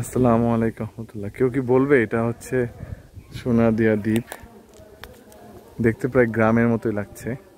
আসসালামু আলাইকুম রহমতুল্লাহ কেউ কি বলবে এটা হচ্ছে সোনাদিয়া দ্বীপ দেখতে প্রায় গ্রামের মতোই লাগছে